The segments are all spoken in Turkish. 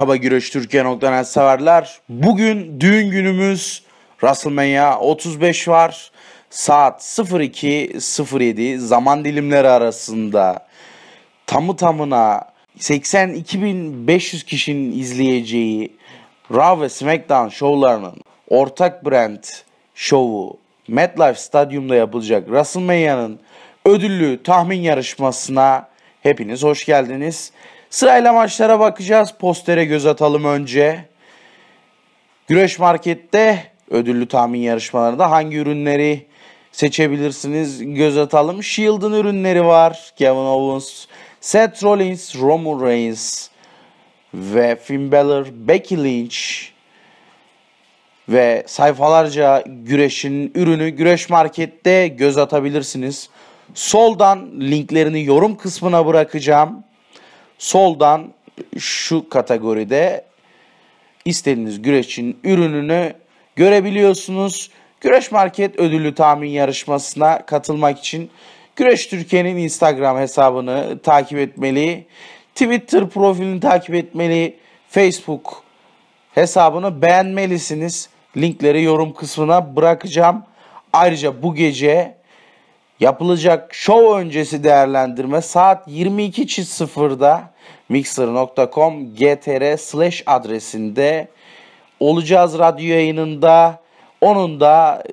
Merhaba güreştürkiye.net severler. Bugün düğün günümüz WrestleMania 35 var. Saat 02.07 zaman dilimleri arasında tamı tamına 82.500 kişinin izleyeceği Raw ve SmackDown şovlarının ortak brand şovu MetLife Stadyum'da yapılacak WrestleMania'nın ödüllü tahmin yarışmasına hepiniz hoş geldiniz. Sırayla maçlara bakacağız. Postere göz atalım önce. Güreş Market'te ödüllü tahmin yarışmalarında hangi ürünleri seçebilirsiniz göz atalım. Shield'ın ürünleri var. Kevin Owens, Seth Rollins, Roman Reigns ve Finn Balor, Becky Lynch ve sayfalarca güreşin ürünü Güreş Market'te göz atabilirsiniz. Soldan linklerini yorum kısmına bırakacağım. Soldan şu kategoride istediğiniz güreşin ürününü görebiliyorsunuz. Güreş Market ödüllü tahmin yarışmasına katılmak için Güreş Türkiye'nin Instagram hesabını takip etmeli. Twitter profilini takip etmeli. Facebook hesabını beğenmelisiniz. Linkleri yorum kısmına bırakacağım. Ayrıca bu gece yapılacak şov öncesi değerlendirme saat 22.00'da mixer.com gtr slash adresinde olacağız radyo yayınında. Onun da e,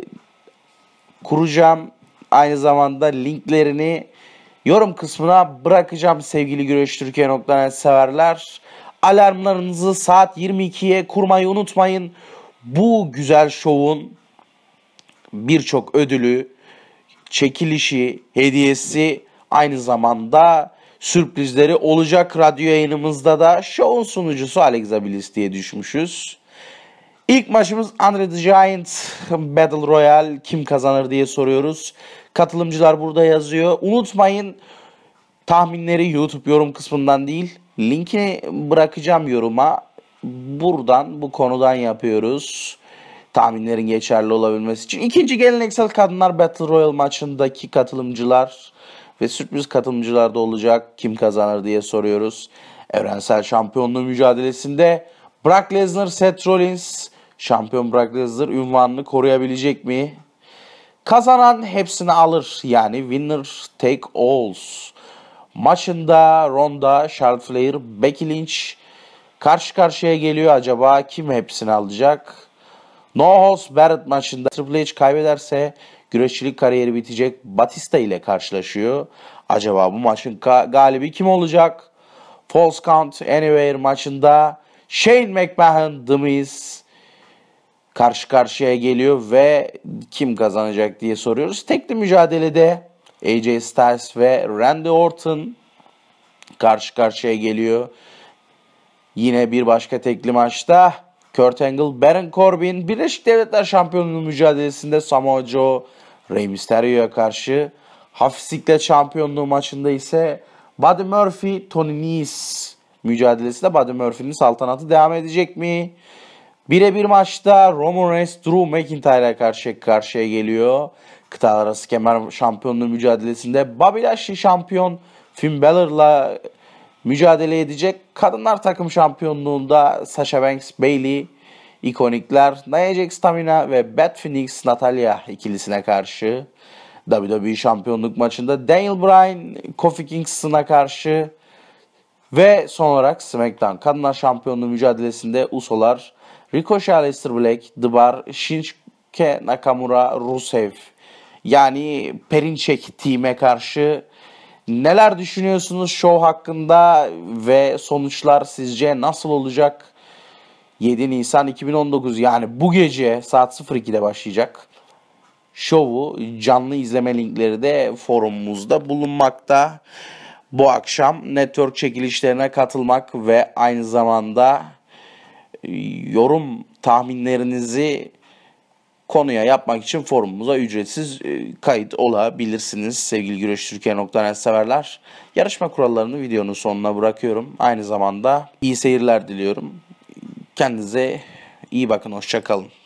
kuracağım aynı zamanda linklerini yorum kısmına bırakacağım sevgili Türkiye.net severler. Alarmlarınızı saat 22'ye kurmayı unutmayın. Bu güzel şovun birçok ödülü, çekilişi, hediyesi aynı zamanda sürprizleri olacak. Radyo yayınımızda da şovun sunucusu Alex Abilis diye düşmüşüz. İlk maçımız Andre the Giant Battle Royale kim kazanır diye soruyoruz. Katılımcılar burada yazıyor. Unutmayın tahminleri YouTube yorum kısmından değil linki bırakacağım yoruma. Buradan bu konudan yapıyoruz tahminlerin geçerli olabilmesi için. İkinci geleneksel kadınlar Battle Royale maçındaki katılımcılar ve sürpriz katılımcılar da olacak. Kim kazanır diye soruyoruz. Evrensel şampiyonluğu mücadelesinde Brock Lesnar, Seth Rollins, şampiyon Brock Lesnar ünvanını koruyabilecek mi? Kazanan hepsini alır. Yani winner take alls. Maçında Ronda, Charlotte Flair, Becky Lynch karşı karşıya geliyor acaba kim hepsini alacak? No Holds Barrett maçında Triple H kaybederse güreşçilik kariyeri bitecek Batista ile karşılaşıyor. Acaba bu maçın galibi kim olacak? False Count Anywhere maçında Shane McMahon The Miz karşı karşıya geliyor ve kim kazanacak diye soruyoruz. Tekli mücadelede AJ Styles ve Randy Orton karşı karşıya geliyor. Yine bir başka tekli maçta Kurt Angle, Baron Corbin, Birleşik Devletler Şampiyonluğu mücadelesinde Samoa Joe, Rey Mysterio'ya karşı hafif şampiyonluğu maçında ise Buddy Murphy, Tony Nese mücadelesinde Buddy Murphy'nin saltanatı devam edecek mi? Birebir maçta Roman Reigns Drew McIntyre'a karşı karşıya geliyor. Kıtalar arası kemer şampiyonluğu mücadelesinde Bobby Lashley şampiyon Finn Balor'la mücadele edecek. Kadınlar takım şampiyonluğunda Sasha Banks, Bailey, ikonikler Nia Jax Tamina ve Beth Phoenix Natalya ikilisine karşı WWE şampiyonluk maçında Daniel Bryan Kofi Kingston'a karşı ve son olarak SmackDown Kadınlar Şampiyonluğu mücadelesinde Usolar, Ricochet, Aleister Black, The Bar, Shinsuke Nakamura, Rusev yani Perinçek team'e karşı Neler düşünüyorsunuz show hakkında ve sonuçlar sizce nasıl olacak? 7 Nisan 2019 yani bu gece saat 02'de başlayacak. Şovu canlı izleme linkleri de forumumuzda bulunmakta. Bu akşam network çekilişlerine katılmak ve aynı zamanda e, yorum tahminlerinizi konuya yapmak için forumumuza ücretsiz e, kayıt olabilirsiniz sevgili güreştürkiye.net severler. Yarışma kurallarını videonun sonuna bırakıyorum. Aynı zamanda iyi seyirler diliyorum. Kendinize iyi bakın, hoşçakalın.